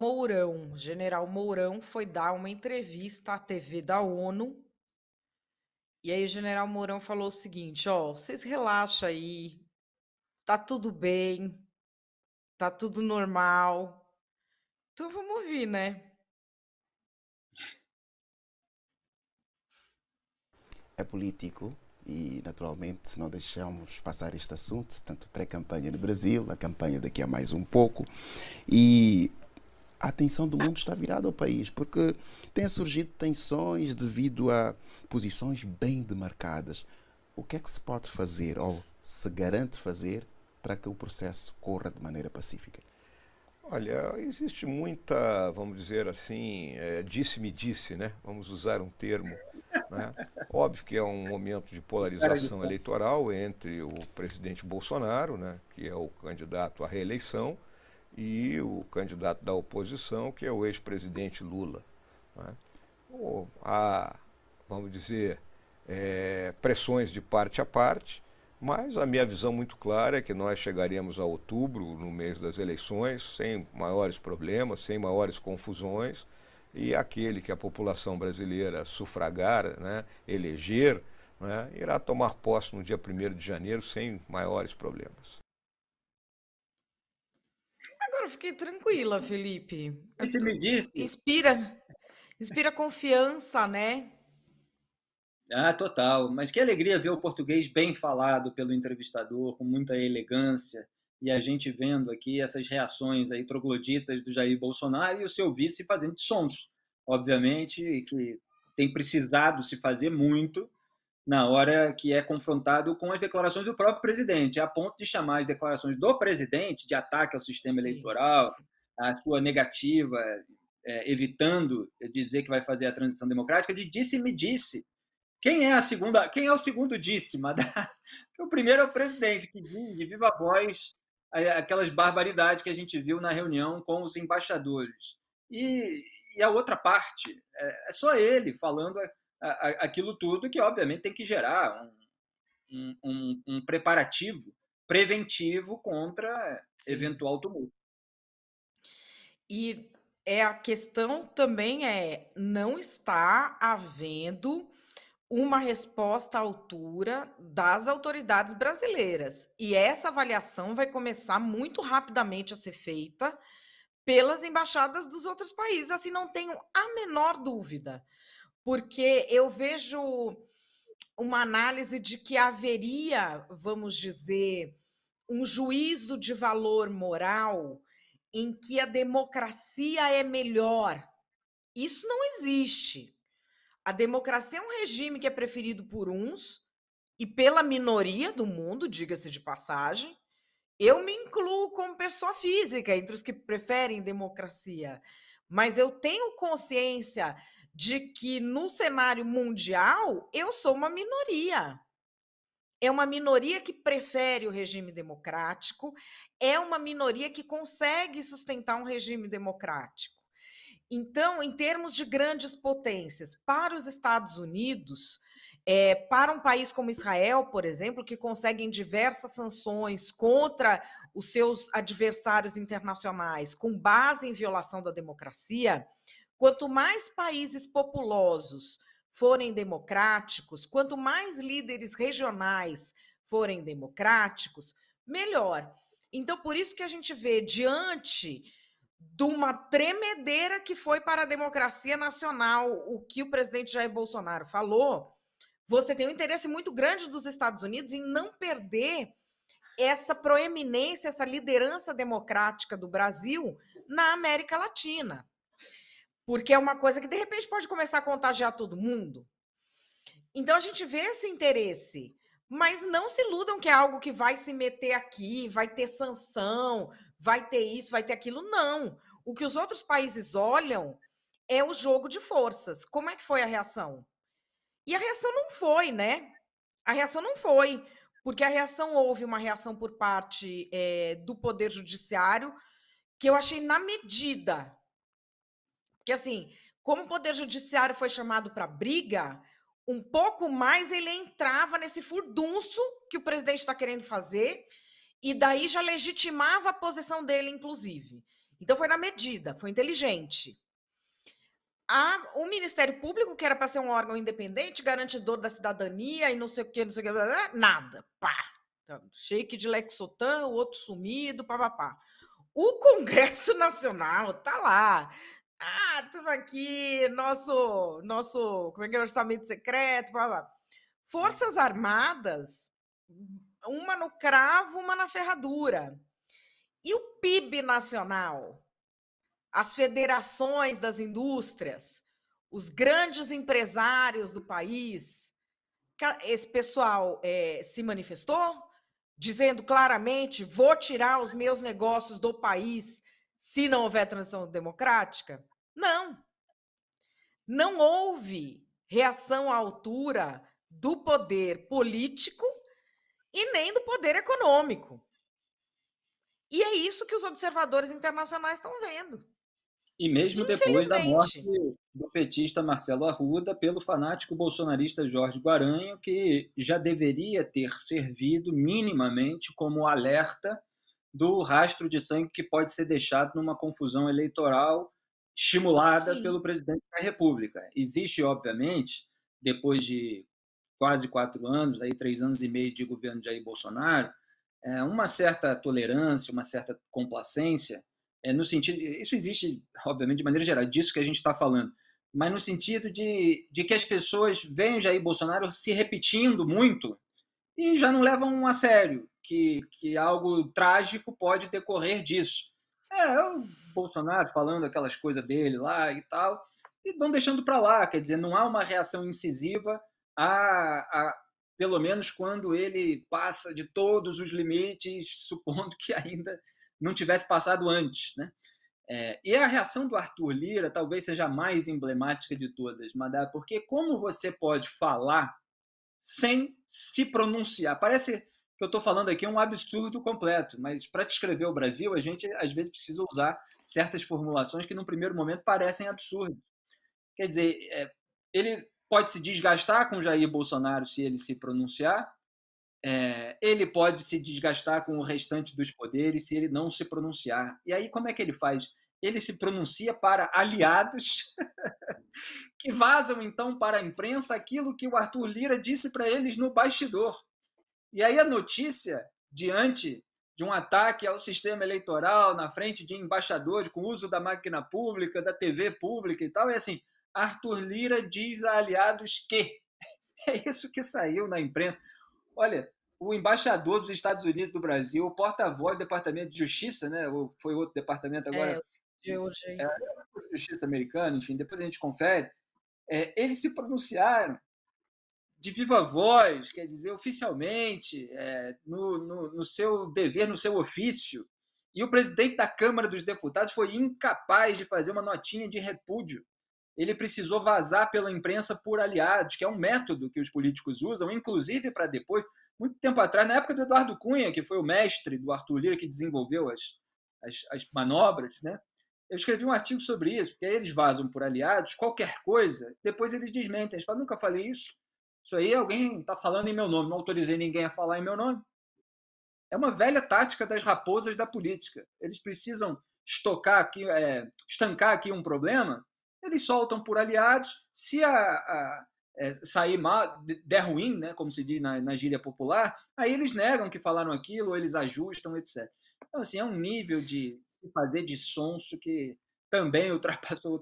Mourão, General Mourão, foi dar uma entrevista à TV da ONU. E aí o General Mourão falou o seguinte: ó, vocês relaxa aí, tá tudo bem, tá tudo normal. Então vamos ouvir, né? É político e, naturalmente, não deixamos passar este assunto, tanto pré-campanha no Brasil, a campanha daqui a mais um pouco, e a atenção do mundo está virada ao país, porque têm surgido tensões devido a posições bem demarcadas. O que é que se pode fazer ou se garante fazer para que o processo corra de maneira pacífica? Olha, existe muita, vamos dizer assim, é, disse-me disse, né? Vamos usar um termo. Né? Óbvio que é um momento de polarização eleitoral entre o presidente Bolsonaro, né, que é o candidato à reeleição, e o candidato da oposição, que é o ex-presidente Lula. Né? Ou há, vamos dizer, é, pressões de parte a parte, mas a minha visão muito clara é que nós chegaremos a outubro, no mês das eleições, sem maiores problemas, sem maiores confusões, e aquele que a população brasileira sufragar, né, eleger, né, irá tomar posse no dia 1 de janeiro sem maiores problemas fiquei tranquila, Felipe. E me disse? Inspira, inspira confiança, né? Ah, total. Mas que alegria ver o português bem falado pelo entrevistador, com muita elegância, e a gente vendo aqui essas reações aí trogloditas do Jair Bolsonaro e o seu vice fazendo sons, obviamente, que tem precisado se fazer muito na hora que é confrontado com as declarações do próprio presidente, a ponto de chamar as declarações do presidente de ataque ao sistema eleitoral, a sua negativa, é, evitando dizer que vai fazer a transição democrática, de disse-me disse. Quem é a segunda? Quem é o segundo disse-ma? O primeiro é o presidente que diz de viva voz aquelas barbaridades que a gente viu na reunião com os embaixadores. E, e a outra parte é, é só ele falando é, aquilo tudo que, obviamente, tem que gerar um, um, um preparativo preventivo contra Sim. eventual tumulto. E é a questão também é não está havendo uma resposta à altura das autoridades brasileiras. E essa avaliação vai começar muito rapidamente a ser feita pelas embaixadas dos outros países, assim não tenho a menor dúvida porque eu vejo uma análise de que haveria, vamos dizer, um juízo de valor moral em que a democracia é melhor. Isso não existe. A democracia é um regime que é preferido por uns e pela minoria do mundo, diga-se de passagem. Eu me incluo como pessoa física entre os que preferem democracia, mas eu tenho consciência de que no cenário mundial eu sou uma minoria. É uma minoria que prefere o regime democrático, é uma minoria que consegue sustentar um regime democrático. Então, em termos de grandes potências, para os Estados Unidos, é, para um país como Israel, por exemplo, que conseguem diversas sanções contra os seus adversários internacionais com base em violação da democracia, Quanto mais países populosos forem democráticos, quanto mais líderes regionais forem democráticos, melhor. Então, por isso que a gente vê diante de uma tremedeira que foi para a democracia nacional o que o presidente Jair Bolsonaro falou, você tem um interesse muito grande dos Estados Unidos em não perder essa proeminência, essa liderança democrática do Brasil na América Latina porque é uma coisa que de repente pode começar a contagiar todo mundo. Então a gente vê esse interesse, mas não se iludam que é algo que vai se meter aqui, vai ter sanção, vai ter isso, vai ter aquilo. Não. O que os outros países olham é o jogo de forças. Como é que foi a reação? E a reação não foi, né? A reação não foi, porque a reação houve uma reação por parte é, do Poder Judiciário que eu achei na medida porque, assim, como o Poder Judiciário foi chamado para briga, um pouco mais ele entrava nesse furdunço que o presidente está querendo fazer, e daí já legitimava a posição dele, inclusive. Então, foi na medida, foi inteligente. A, o Ministério Público, que era para ser um órgão independente, garantidor da cidadania e não sei o que, não sei o que, nada. Pá! Então, shake de Lexotan, o outro sumido, papapá. O Congresso Nacional tá lá, ah, estamos aqui, nosso, nosso, como é que é, orçamento secreto, blá, blá. Forças Armadas, uma no cravo, uma na ferradura. E o PIB nacional? As federações das indústrias, os grandes empresários do país, esse pessoal é, se manifestou dizendo claramente: vou tirar os meus negócios do país se não houver transição democrática? Não. Não houve reação à altura do poder político e nem do poder econômico. E é isso que os observadores internacionais estão vendo. E mesmo depois da morte do petista Marcelo Arruda pelo fanático bolsonarista Jorge Guaranho, que já deveria ter servido minimamente como alerta do rastro de sangue que pode ser deixado numa confusão eleitoral estimulada Sim. pelo presidente da República. Existe, obviamente, depois de quase quatro anos, aí três anos e meio de governo de Jair Bolsonaro, é, uma certa tolerância, uma certa complacência, é, no sentido, de, isso existe, obviamente, de maneira geral, disso que a gente está falando, mas no sentido de, de que as pessoas veem Jair Bolsonaro se repetindo muito e já não levam a sério que, que algo trágico pode decorrer disso. É, é o Bolsonaro falando aquelas coisas dele lá e tal, e vão deixando para lá, quer dizer, não há uma reação incisiva a, a, pelo menos quando ele passa de todos os limites, supondo que ainda não tivesse passado antes, né? É, e a reação do Arthur Lira talvez seja a mais emblemática de todas, Madara, porque como você pode falar sem se pronunciar. Parece que eu estou falando aqui um absurdo completo, mas para descrever o Brasil, a gente às vezes precisa usar certas formulações que, no primeiro momento, parecem absurdas. Quer dizer, é, ele pode se desgastar com Jair Bolsonaro se ele se pronunciar, é, ele pode se desgastar com o restante dos poderes se ele não se pronunciar. E aí, como é que ele faz? Ele se pronuncia para aliados que vazam então para a imprensa aquilo que o Arthur Lira disse para eles no bastidor. E aí a notícia, diante de um ataque ao sistema eleitoral, na frente de embaixadores, com uso da máquina pública, da TV pública e tal, é assim: Arthur Lira diz a aliados que. É isso que saiu na imprensa. Olha, o embaixador dos Estados Unidos do Brasil, o porta-voz do Departamento de Justiça, né? Ou foi outro departamento agora? É, de hoje. É, é a justiça americana, enfim, depois a gente confere, é, eles se pronunciaram de viva voz, quer dizer, oficialmente, é, no, no, no seu dever, no seu ofício, e o presidente da Câmara dos Deputados foi incapaz de fazer uma notinha de repúdio. Ele precisou vazar pela imprensa por aliados, que é um método que os políticos usam, inclusive para depois. Muito tempo atrás, na época do Eduardo Cunha, que foi o mestre do Arthur Lira, que desenvolveu as, as, as manobras, né? Eu escrevi um artigo sobre isso, porque aí eles vazam por aliados qualquer coisa, depois eles desmentem. Eles falam, nunca falei isso. Isso aí alguém está falando em meu nome, não autorizei ninguém a falar em meu nome. É uma velha tática das raposas da política. Eles precisam estocar aqui, é, estancar aqui um problema, eles soltam por aliados. Se a, a é, sair mal, der ruim, né, como se diz na, na gíria popular, aí eles negam que falaram aquilo, ou eles ajustam, etc. Então, assim, é um nível de se fazer de sonso que também ultrapassou